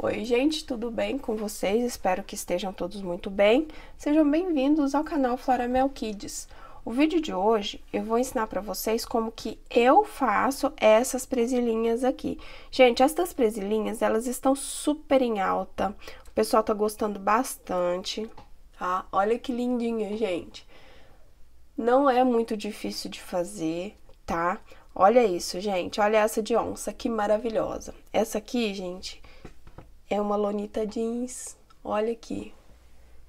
Oi, gente, tudo bem com vocês? Espero que estejam todos muito bem. Sejam bem-vindos ao canal Floramel Kids. O vídeo de hoje eu vou ensinar para vocês como que eu faço essas presilhinhas aqui. Gente, estas presilhinhas, elas estão super em alta. O pessoal tá gostando bastante, tá? Olha que lindinha, gente. Não é muito difícil de fazer, tá? Olha isso, gente. Olha essa de onça, que maravilhosa. Essa aqui, gente, é uma lonita jeans. Olha aqui.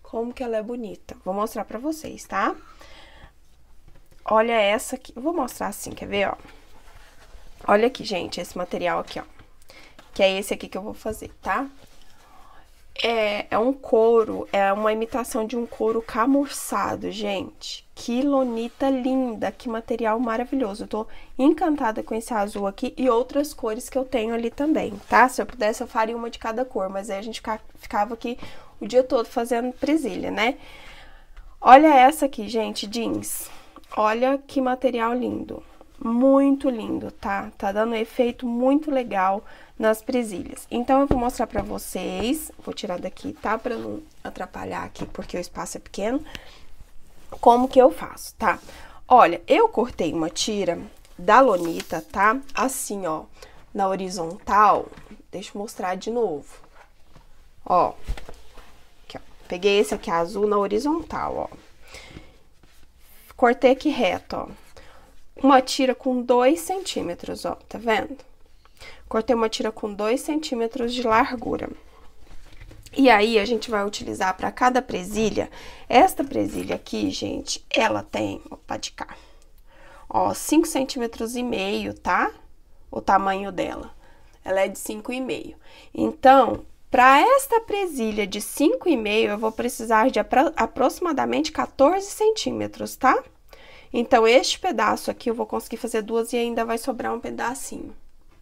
Como que ela é bonita. Vou mostrar pra vocês, tá? Olha essa aqui. Vou mostrar assim, quer ver, ó? Olha aqui, gente, esse material aqui, ó. Que é esse aqui que eu vou fazer, tá? É, é um couro, é uma imitação de um couro camurçado, gente. Que lonita linda, que material maravilhoso. Eu tô encantada com esse azul aqui e outras cores que eu tenho ali também, tá? Se eu pudesse, eu faria uma de cada cor, mas aí a gente ficava aqui o dia todo fazendo presilha, né? Olha essa aqui, gente, jeans. Olha que material lindo. Muito lindo, tá? Tá dando um efeito muito legal nas presilhas. Então, eu vou mostrar pra vocês, vou tirar daqui, tá? Pra não atrapalhar aqui, porque o espaço é pequeno, como que eu faço, tá? Olha, eu cortei uma tira da lonita, tá? Assim, ó, na horizontal, deixa eu mostrar de novo. Ó, aqui, ó. peguei esse aqui azul na horizontal, ó. Cortei aqui reto, ó. Uma tira com dois centímetros, ó, tá vendo? Cortei uma tira com 2 centímetros de largura. E aí, a gente vai utilizar para cada presilha, esta presilha aqui, gente, ela tem, opa, de cá, ó, 5 centímetros e meio, tá? O tamanho dela. Ela é de 5,5. Então, para esta presilha de 5,5, eu vou precisar de apro aproximadamente 14 centímetros, tá? Então, este pedaço aqui eu vou conseguir fazer duas e ainda vai sobrar um pedacinho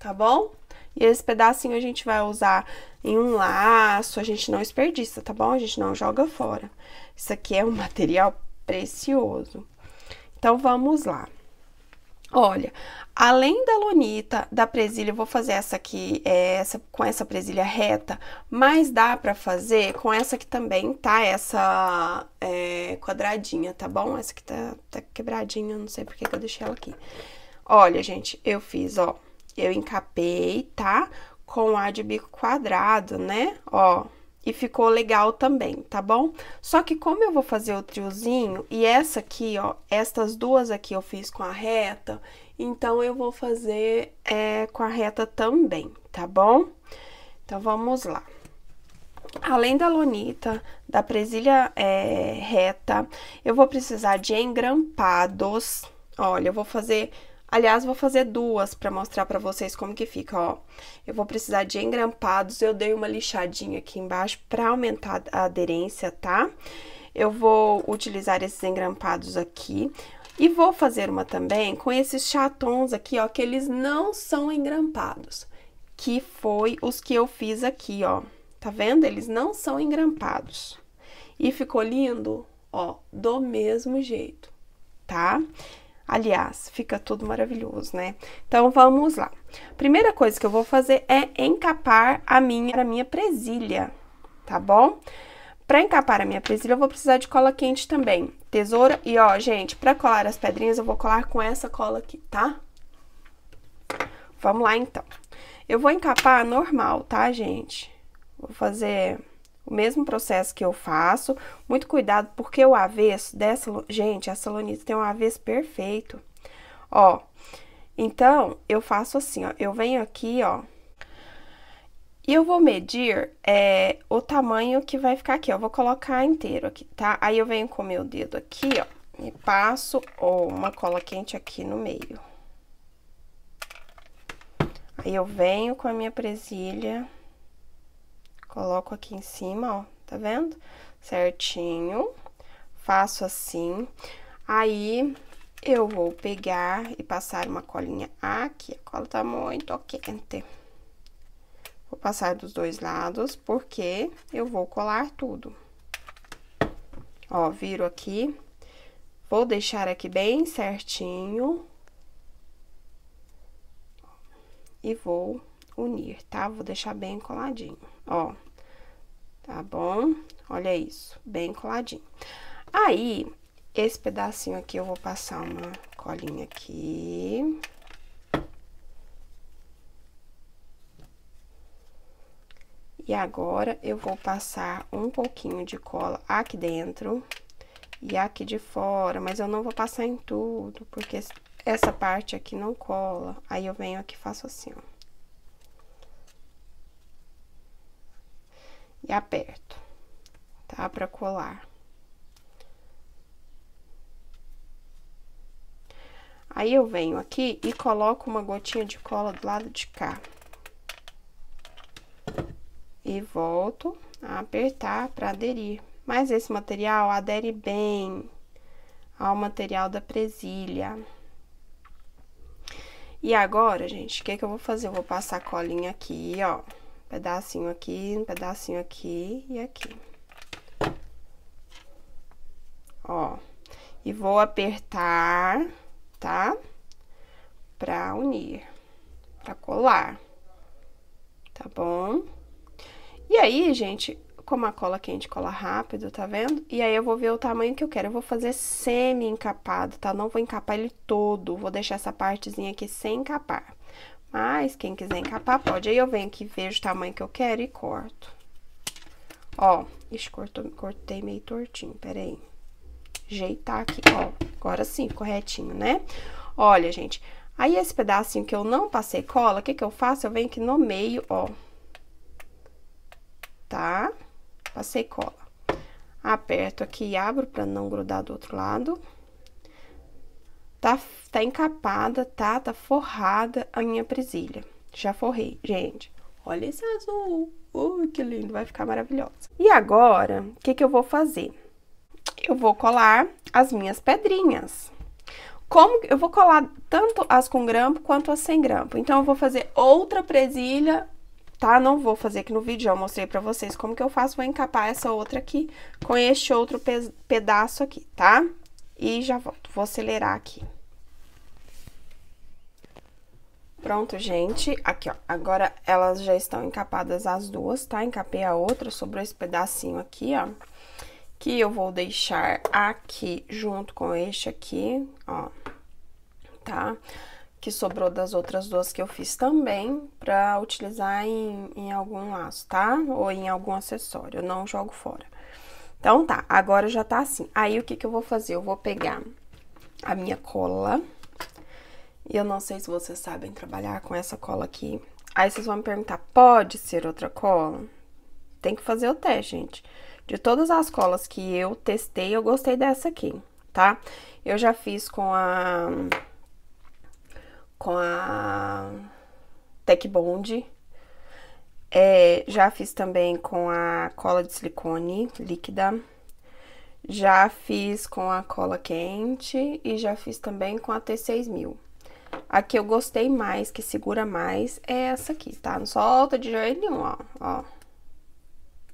tá bom? E esse pedacinho a gente vai usar em um laço, a gente não desperdiça, tá bom? A gente não joga fora. Isso aqui é um material precioso. Então, vamos lá. Olha, além da lonita, da presilha, eu vou fazer essa aqui, é, essa, com essa presilha reta, mas dá pra fazer com essa que também, tá? Essa é, quadradinha, tá bom? Essa aqui tá, tá quebradinha, não sei por que eu deixei ela aqui. Olha, gente, eu fiz, ó, eu encapei, tá? Com ar de bico quadrado, né? Ó, e ficou legal também, tá bom? Só que como eu vou fazer o triozinho, e essa aqui, ó, estas duas aqui eu fiz com a reta, então eu vou fazer é, com a reta também, tá bom? Então, vamos lá. Além da lonita, da presilha é, reta, eu vou precisar de engrampados. Olha, eu vou fazer Aliás, vou fazer duas para mostrar para vocês como que fica, ó. Eu vou precisar de engrampados, eu dei uma lixadinha aqui embaixo para aumentar a aderência, tá? Eu vou utilizar esses engrampados aqui. E vou fazer uma também com esses chatons aqui, ó, que eles não são engrampados. Que foi os que eu fiz aqui, ó. Tá vendo? Eles não são engrampados. E ficou lindo, ó, do mesmo jeito, tá? Tá? Aliás, fica tudo maravilhoso, né? Então vamos lá. Primeira coisa que eu vou fazer é encapar a minha, a minha presilha, tá bom? Para encapar a minha presilha, eu vou precisar de cola quente também. Tesoura e ó, gente, para colar as pedrinhas, eu vou colar com essa cola aqui, tá? Vamos lá então. Eu vou encapar normal, tá, gente? Vou fazer o mesmo processo que eu faço. Muito cuidado, porque o avesso dessa... Gente, a salonita tem um avesso perfeito. Ó, então, eu faço assim, ó. Eu venho aqui, ó. E eu vou medir é, o tamanho que vai ficar aqui, ó. Eu vou colocar inteiro aqui, tá? Aí eu venho com meu dedo aqui, ó. E passo ó, uma cola quente aqui no meio. Aí eu venho com a minha presilha... Coloco aqui em cima, ó, tá vendo? Certinho. Faço assim. Aí, eu vou pegar e passar uma colinha aqui. A cola tá muito quente. Vou passar dos dois lados, porque eu vou colar tudo. Ó, viro aqui. Vou deixar aqui bem certinho. E vou unir, tá? Vou deixar bem coladinho, ó tá bom? Olha isso, bem coladinho. Aí, esse pedacinho aqui eu vou passar uma colinha aqui. E agora, eu vou passar um pouquinho de cola aqui dentro e aqui de fora, mas eu não vou passar em tudo, porque essa parte aqui não cola. Aí, eu venho aqui e faço assim, ó. e aperto, tá? Pra colar. Aí, eu venho aqui e coloco uma gotinha de cola do lado de cá. E volto a apertar pra aderir. Mas esse material adere bem ao material da presilha. E agora, gente, o que, que eu vou fazer? Eu vou passar a colinha aqui, ó. Pedacinho aqui, um pedacinho aqui e aqui. Ó. E vou apertar, tá? Pra unir, pra colar. Tá bom? E aí, gente, como a cola quente cola rápido, tá vendo? E aí eu vou ver o tamanho que eu quero. Eu vou fazer semi-encapado, tá? Não vou encapar ele todo. Vou deixar essa partezinha aqui sem encapar. Mas, quem quiser encapar, pode. Aí eu venho aqui, vejo o tamanho que eu quero e corto. Ó, ixi, cortou, cortei meio tortinho, peraí. Ajeitar aqui, ó. Agora sim, corretinho, né? Olha, gente, aí esse pedacinho que eu não passei cola, o que que eu faço? Eu venho aqui no meio, ó. Tá? Passei cola. Aperto aqui e abro pra não grudar do outro lado. Tá, tá encapada, tá? Tá forrada a minha presilha. Já forrei, gente. Olha esse azul. Ui, uh, que lindo, vai ficar maravilhosa. E agora, o que, que eu vou fazer? Eu vou colar as minhas pedrinhas. Como eu vou colar tanto as com grampo quanto as sem grampo. Então, eu vou fazer outra presilha, tá? Não vou fazer aqui no vídeo, já mostrei pra vocês como que eu faço. Vou encapar essa outra aqui com este outro pe pedaço aqui, tá? E já volto. Vou acelerar aqui. Pronto, gente. Aqui, ó. Agora elas já estão encapadas as duas, tá? Encapei a outra, sobrou esse pedacinho aqui, ó. Que eu vou deixar aqui junto com este aqui, ó. Tá? Que sobrou das outras duas que eu fiz também, pra utilizar em, em algum laço, tá? Ou em algum acessório, eu não jogo fora. Então, tá. Agora já tá assim. Aí, o que que eu vou fazer? Eu vou pegar a minha cola e eu não sei se vocês sabem trabalhar com essa cola aqui. Aí vocês vão me perguntar, pode ser outra cola? Tem que fazer o teste, gente. De todas as colas que eu testei, eu gostei dessa aqui, tá? Eu já fiz com a... Com a... Tech Bond. É, já fiz também com a cola de silicone líquida. Já fiz com a cola quente e já fiz também com a T6000. A que eu gostei mais, que segura mais, é essa aqui, tá? Não solta de jeito nenhum, ó, ó.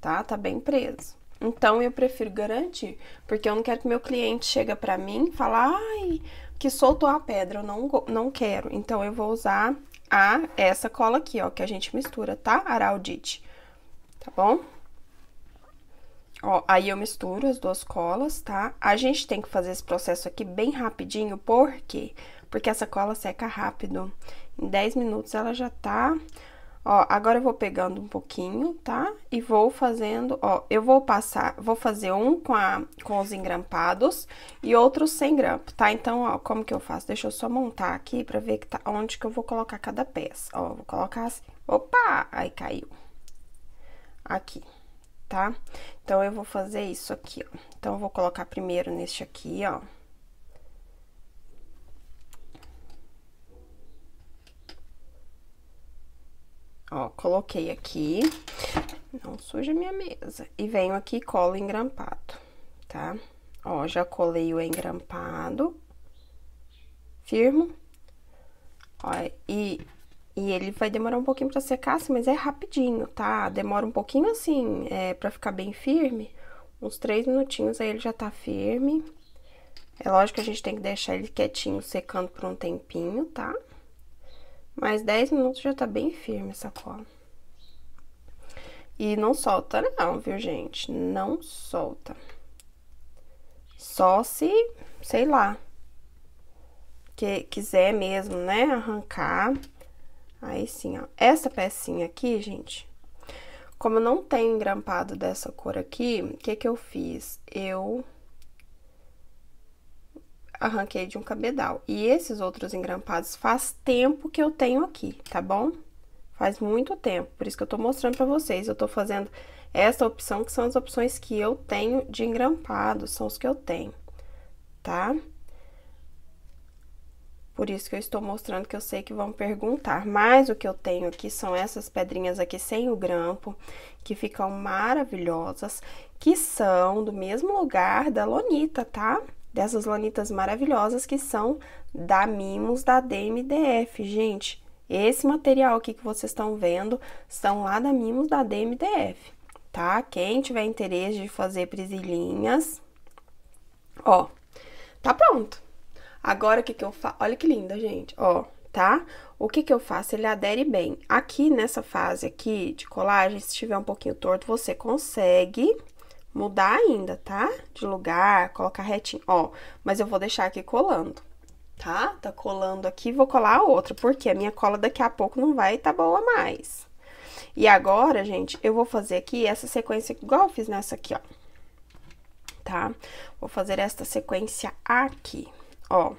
Tá? Tá bem preso. Então, eu prefiro garantir, porque eu não quero que meu cliente chega pra mim e fale, ai, que soltou a pedra, eu não, não quero. Então, eu vou usar a essa cola aqui, ó, que a gente mistura, tá? Araldite, tá bom? Ó, aí eu misturo as duas colas, tá? A gente tem que fazer esse processo aqui bem rapidinho, por quê? Porque porque essa cola seca rápido. Em 10 minutos ela já tá... Ó, agora eu vou pegando um pouquinho, tá? E vou fazendo, ó, eu vou passar, vou fazer um com, a, com os engrampados e outro sem grampo, tá? Então, ó, como que eu faço? Deixa eu só montar aqui pra ver que tá, onde que eu vou colocar cada peça. Ó, vou colocar assim, opa, aí caiu. Aqui, tá? Então, eu vou fazer isso aqui, ó. Então, eu vou colocar primeiro neste aqui, ó. Ó, coloquei aqui, não suja minha mesa. E venho aqui e colo engrampado, tá? Ó, já colei o engrampado. Firmo. Ó, e, e ele vai demorar um pouquinho pra secar, assim, mas é rapidinho, tá? Demora um pouquinho, assim, é, pra ficar bem firme. Uns três minutinhos, aí ele já tá firme. É lógico que a gente tem que deixar ele quietinho, secando por um tempinho, tá? Tá? Mas 10 minutos já tá bem firme essa cola. E não solta não, viu, gente? Não solta. Só se, sei lá, que quiser mesmo, né, arrancar. Aí sim, ó. Essa pecinha aqui, gente, como eu não tenho engrampado dessa cor aqui, o que que eu fiz? Eu arranquei de um cabedal. E esses outros engrampados faz tempo que eu tenho aqui, tá bom? Faz muito tempo, por isso que eu tô mostrando pra vocês. Eu tô fazendo essa opção, que são as opções que eu tenho de engrampados, são os que eu tenho, tá? Por isso que eu estou mostrando que eu sei que vão perguntar. Mas o que eu tenho aqui são essas pedrinhas aqui sem o grampo, que ficam maravilhosas, que são do mesmo lugar da Lonita, Tá? dessas lanitas maravilhosas que são da Mimos da DMDF, gente. Esse material aqui que vocês estão vendo são lá da Mimos da DMDF, tá? Quem tiver interesse de fazer presilhinhas, ó, tá pronto. Agora o que que eu faço? Olha que linda, gente, ó, tá? O que que eu faço? Ele adere bem. Aqui nessa fase aqui de colagem, se tiver um pouquinho torto, você consegue mudar ainda, tá? De lugar, colocar retinho, ó. Mas eu vou deixar aqui colando, tá? Tá colando aqui, vou colar a outra, porque a minha cola daqui a pouco não vai tá boa mais. E agora, gente, eu vou fazer aqui essa sequência igual eu fiz nessa aqui, ó. Tá? Vou fazer esta sequência aqui, ó.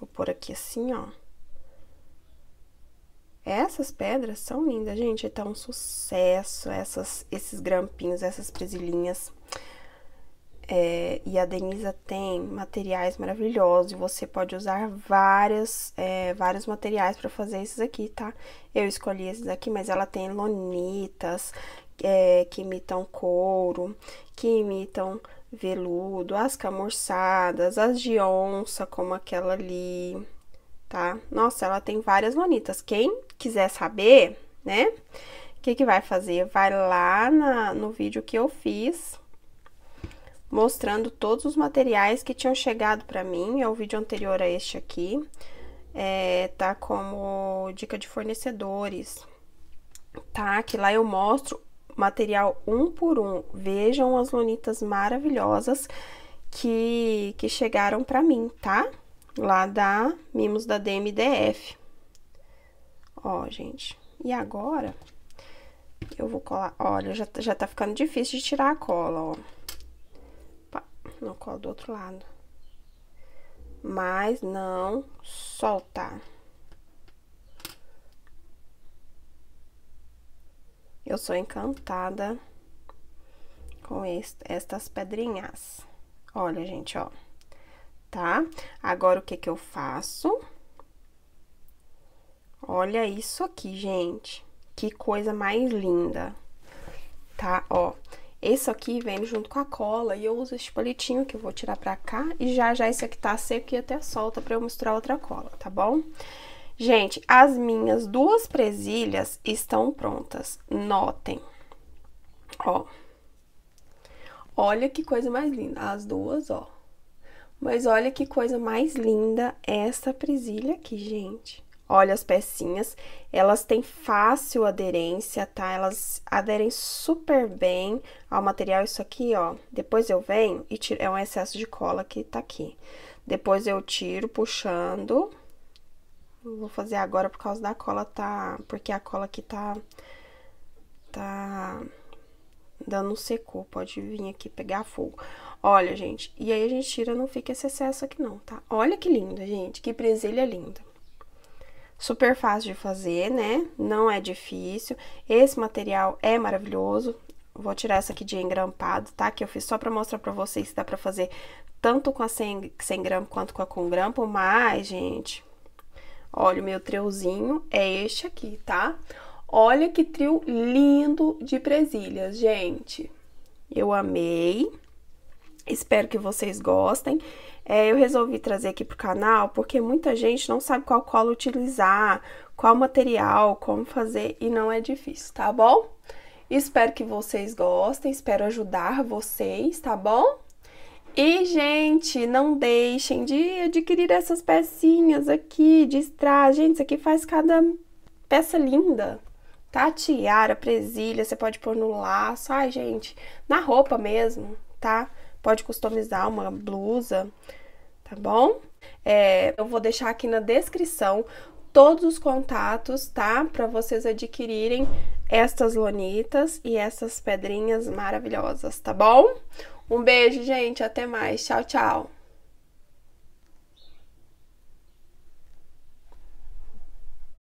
Vou pôr aqui assim, ó. Essas pedras são lindas, gente. Tá um sucesso essas, esses grampinhos, essas presilhinhas. É, e a Denisa tem materiais maravilhosos e você pode usar várias, é, vários materiais para fazer esses aqui, tá? Eu escolhi esses aqui, mas ela tem lonitas é, que imitam couro, que imitam veludo, as camurçadas, as de onça, como aquela ali tá? Nossa, ela tem várias lanitas. Quem quiser saber, né, o que que vai fazer? Vai lá na, no vídeo que eu fiz, mostrando todos os materiais que tinham chegado para mim. É o vídeo anterior a este aqui. É, tá como dica de fornecedores, tá? Que lá eu mostro material um por um. Vejam as lonitas maravilhosas que, que chegaram para mim, tá? lá da Mimos da DMDF. Ó, gente. E agora, eu vou colar... Olha, já, já tá ficando difícil de tirar a cola, ó. Opa, não cola do outro lado. Mas não soltar. Eu sou encantada com est estas pedrinhas. Olha, gente, ó tá? Agora, o que que eu faço? Olha isso aqui, gente. Que coisa mais linda, tá? Ó, esse aqui vem junto com a cola e eu uso esse palitinho que eu vou tirar pra cá. E já, já esse aqui tá seco e até solta pra eu misturar outra cola, tá bom? Gente, as minhas duas presilhas estão prontas. Notem. Ó. Olha que coisa mais linda. As duas, ó. Mas olha que coisa mais linda essa presilha aqui, gente. Olha as pecinhas, elas têm fácil aderência, tá? Elas aderem super bem ao material. Isso aqui, ó, depois eu venho e tiro... É um excesso de cola que tá aqui. Depois eu tiro puxando. Vou fazer agora por causa da cola tá... Porque a cola aqui tá... Tá... Dando um secou, pode vir aqui pegar fogo. Olha, gente, e aí a gente tira, não fica esse excesso aqui não, tá? Olha que linda, gente, que presilha linda. Super fácil de fazer, né? Não é difícil. Esse material é maravilhoso. Vou tirar essa aqui de engrampado, tá? Que eu fiz só pra mostrar pra vocês se dá pra fazer tanto com a sem, sem grampo quanto com a com grampo. Mas, gente, olha o meu triozinho, é este aqui, tá? Olha que trio lindo de presilhas, gente. Eu amei. Espero que vocês gostem. É, eu resolvi trazer aqui para o canal porque muita gente não sabe qual cola utilizar, qual material, como fazer e não é difícil, tá bom? Espero que vocês gostem, espero ajudar vocês, tá bom? E, gente, não deixem de adquirir essas pecinhas aqui de strass. Gente, isso aqui faz cada peça linda, tá? Tiara, presilha, você pode pôr no laço. Ai, gente, na roupa mesmo, tá? pode customizar uma blusa, tá bom? É, eu vou deixar aqui na descrição todos os contatos, tá? Para vocês adquirirem estas lonitas e essas pedrinhas maravilhosas, tá bom? Um beijo, gente. Até mais. Tchau, tchau.